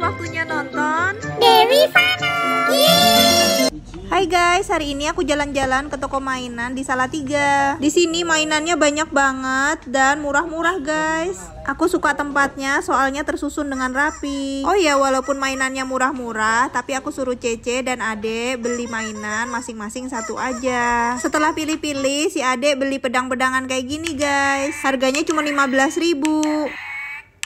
waktunya nonton Dewi Fana. Hai guys, hari ini aku jalan-jalan ke toko mainan di Salatiga. Di sini mainannya banyak banget dan murah-murah guys. Aku suka tempatnya soalnya tersusun dengan rapi. Oh ya, walaupun mainannya murah-murah, tapi aku suruh Cece dan Ade beli mainan masing-masing satu aja. Setelah pilih-pilih, si Ade beli pedang-pedangan kayak gini guys. Harganya cuma 15 ribu.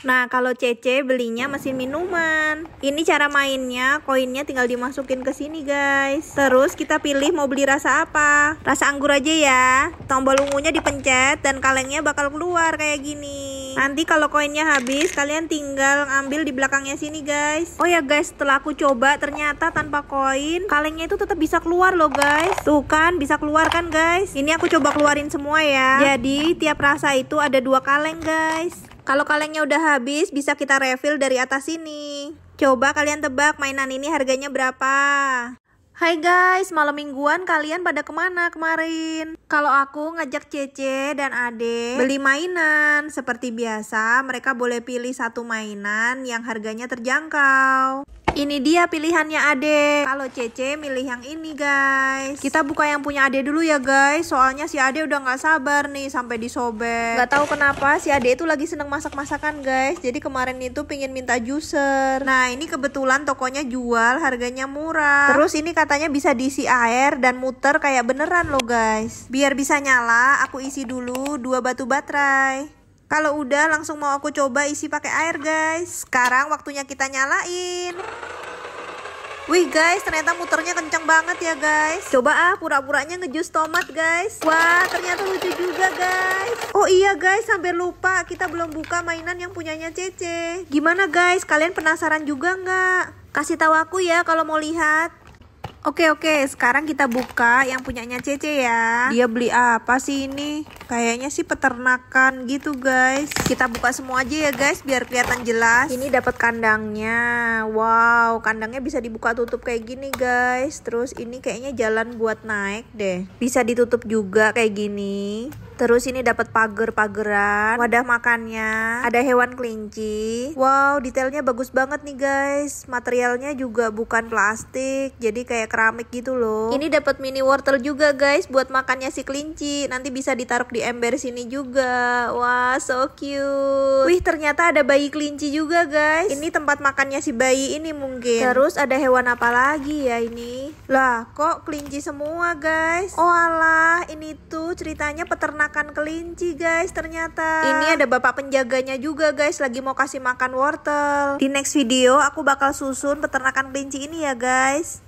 Nah, kalau Cc belinya mesin minuman. Ini cara mainnya, koinnya tinggal dimasukin ke sini, guys. Terus kita pilih mau beli rasa apa. Rasa anggur aja ya. Tombol ungunya dipencet dan kalengnya bakal keluar kayak gini. Nanti kalau koinnya habis, kalian tinggal ambil di belakangnya sini, guys. Oh ya, guys, setelah aku coba ternyata tanpa koin, kalengnya itu tetap bisa keluar loh, guys. Tuh kan, bisa keluar kan, guys? Ini aku coba keluarin semua ya. Jadi, tiap rasa itu ada dua kaleng, guys. Kalau kalengnya udah habis, bisa kita refill dari atas sini. Coba kalian tebak mainan ini harganya berapa? Hai guys, malam mingguan kalian pada kemana kemarin? Kalau aku ngajak Cece dan Ade beli mainan. Seperti biasa, mereka boleh pilih satu mainan yang harganya terjangkau. Ini dia pilihannya Ade. Kalau Cece milih yang ini guys. Kita buka yang punya Ade dulu ya guys. Soalnya si Ade udah nggak sabar nih sampai disobek. Gak tahu kenapa si Ade itu lagi seneng masak masakan guys. Jadi kemarin itu pingin minta juicer. Nah ini kebetulan tokonya jual harganya murah. Terus ini katanya bisa diisi air dan muter kayak beneran loh guys. Biar bisa nyala aku isi dulu dua batu baterai. Kalau udah langsung mau aku coba isi pakai air guys. Sekarang waktunya kita nyalain. Wih guys, ternyata muternya kenceng banget ya guys. Coba ah pura-puranya ngejus tomat guys. Wah, ternyata lucu juga guys. Oh iya guys, sampai lupa kita belum buka mainan yang punyanya Cece. Gimana guys, kalian penasaran juga nggak? Kasih tahu aku ya kalau mau lihat. Oke oke, sekarang kita buka yang punyanya Cece ya. Dia beli apa sih ini? Kayaknya sih peternakan gitu guys. Kita buka semua aja ya guys biar kelihatan jelas. Ini dapat kandangnya. Wow, kandangnya bisa dibuka tutup kayak gini guys. Terus ini kayaknya jalan buat naik deh. Bisa ditutup juga kayak gini. Terus ini dapat pagar pageran wadah makannya, ada hewan kelinci. Wow, detailnya bagus banget nih guys. Materialnya juga bukan plastik, jadi kayak keramik gitu loh. Ini dapat mini wortel juga guys buat makannya si kelinci. Nanti bisa ditaruh di ember sini juga. Wah, so cute. Wih, ternyata ada bayi kelinci juga, guys. Ini tempat makannya si bayi ini mungkin. Terus ada hewan apa lagi ya ini? Lah, kok kelinci semua, guys? Oh alah, ini tuh ceritanya peternakan kelinci, guys, ternyata. Ini ada bapak penjaganya juga, guys, lagi mau kasih makan wortel. Di next video aku bakal susun peternakan kelinci ini ya, guys.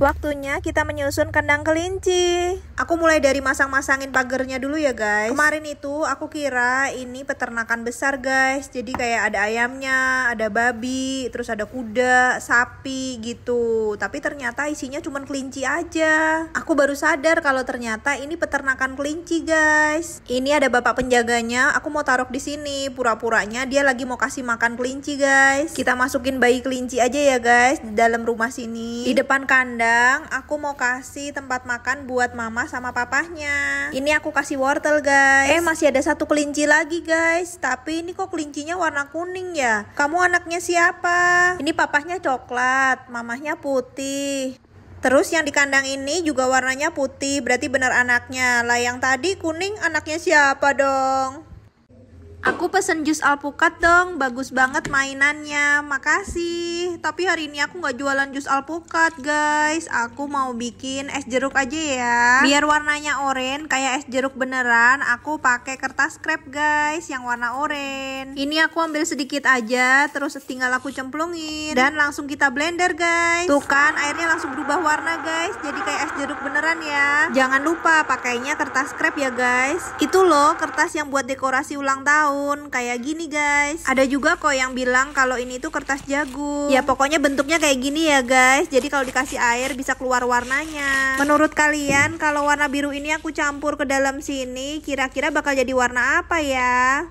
Waktunya kita menyusun kandang kelinci. Aku mulai dari masang-masangin pagernya dulu ya guys. Kemarin itu aku kira ini peternakan besar guys. Jadi kayak ada ayamnya, ada babi, terus ada kuda, sapi gitu. Tapi ternyata isinya cuma kelinci aja. Aku baru sadar kalau ternyata ini peternakan kelinci guys. Ini ada bapak penjaganya. Aku mau taruh di sini. Pura-puranya dia lagi mau kasih makan kelinci guys. Kita masukin bayi kelinci aja ya guys di dalam rumah sini. Di depan kandang aku mau kasih tempat makan buat mama sama papahnya. Ini aku kasih wortel guys. Eh masih ada satu kelinci lagi guys. Tapi ini kok kelincinya warna kuning ya? Kamu anaknya siapa? Ini papahnya coklat, mamahnya putih. Terus yang di kandang ini juga warnanya putih, berarti benar anaknya. Lah yang tadi kuning anaknya siapa dong? Aku pesen jus alpukat dong, bagus banget mainannya. Makasih. Tapi hari ini aku nggak jualan jus alpukat, guys. Aku mau bikin es jeruk aja ya. Biar warnanya oranye kayak es jeruk beneran, aku pakai kertas krep, guys, yang warna oranye. Ini aku ambil sedikit aja, terus tinggal aku cemplungin dan langsung kita blender, guys. Tuh kan, airnya langsung berubah warna, guys. Jadi kayak es jeruk beneran ya. Jangan lupa pakainya kertas krep ya, guys. Itu loh kertas yang buat dekorasi ulang tahun daun kayak gini guys ada juga kok yang bilang kalau ini tuh kertas jagung ya pokoknya bentuknya kayak gini ya guys jadi kalau dikasih air bisa keluar warnanya menurut kalian kalau warna biru ini aku campur ke dalam sini kira-kira bakal jadi warna apa ya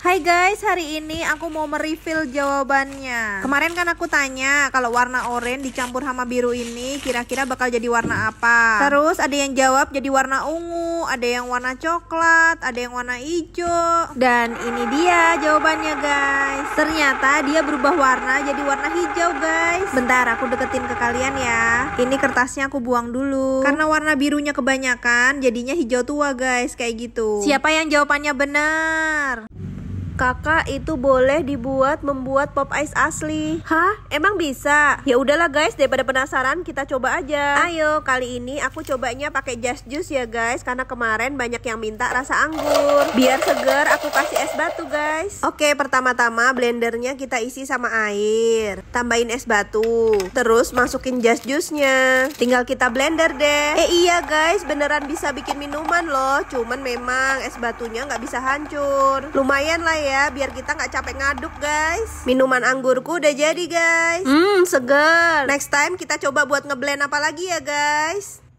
Hai guys, hari ini aku mau merefill jawabannya. Kemarin kan aku tanya kalau warna oranye dicampur sama biru ini kira-kira bakal jadi warna apa. Terus ada yang jawab jadi warna ungu, ada yang warna coklat, ada yang warna hijau. Dan ini dia jawabannya guys. Ternyata dia berubah warna jadi warna hijau guys. Bentar aku deketin ke kalian ya. Ini kertasnya aku buang dulu. Karena warna birunya kebanyakan jadinya hijau tua guys kayak gitu. Siapa yang jawabannya benar? Kakak itu boleh dibuat membuat pop ice asli. Hah? Emang bisa? Ya udahlah guys, daripada penasaran kita coba aja. Ayo, kali ini aku cobanya pakai just jus ya guys, karena kemarin banyak yang minta rasa anggur. Biar seger aku kasih es batu guys. Oke, pertama-tama blendernya kita isi sama air. Tambahin es batu. Terus masukin jas jusnya. Tinggal kita blender deh. Eh iya guys, beneran bisa bikin minuman loh. Cuman memang es batunya nggak bisa hancur. Lumayan lah ya ya biar kita nggak capek ngaduk guys minuman anggurku udah jadi guys hmm seger next time kita coba buat ngeblend apa lagi ya guys